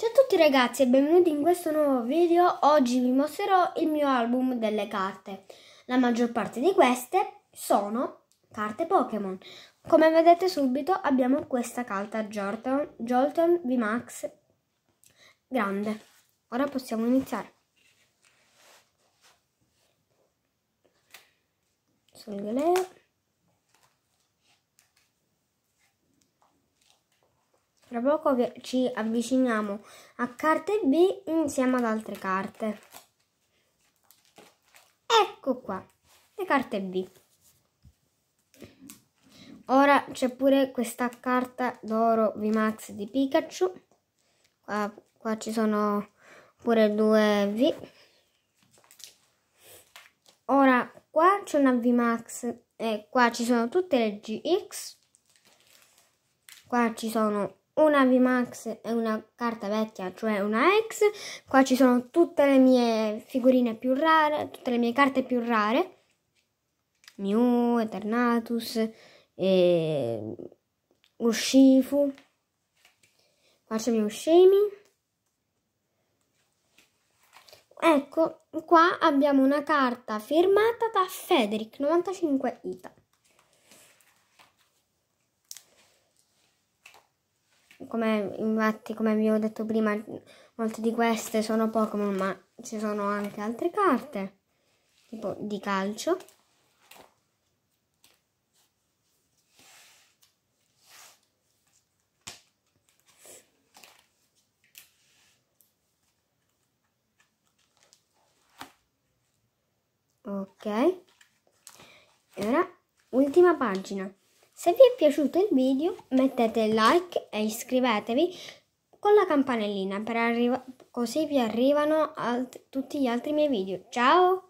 Ciao a tutti ragazzi e benvenuti in questo nuovo video. Oggi vi mostrerò il mio album delle carte. La maggior parte di queste sono carte Pokémon. Come vedete subito abbiamo questa carta Jolton, Jolton VMAX grande. Ora possiamo iniziare. Sulle Solgaleo. Tra poco ci avviciniamo a carte B insieme ad altre carte. Ecco qua, le carte B. Ora c'è pure questa carta d'oro VMAX di Pikachu. Qua, qua, ci sono pure due V. Ora qua c'è una VMAX e eh, qua ci sono tutte le GX. Qua ci sono una VMAX e una carta vecchia, cioè una X. Qua ci sono tutte le mie figurine più rare, tutte le mie carte più rare. Mew, Eternatus, e... Urshifu. Qua c'è mio Shemi. Ecco, qua abbiamo una carta firmata da Federic 95 Ita. come infatti come vi ho detto prima molte di queste sono Pokémon ma ci sono anche altre carte tipo di calcio ok e ora ultima pagina se vi è piaciuto il video mettete like e iscrivetevi con la campanellina arriva- così vi arrivano alt- tutti gli altri miei video. Ciao!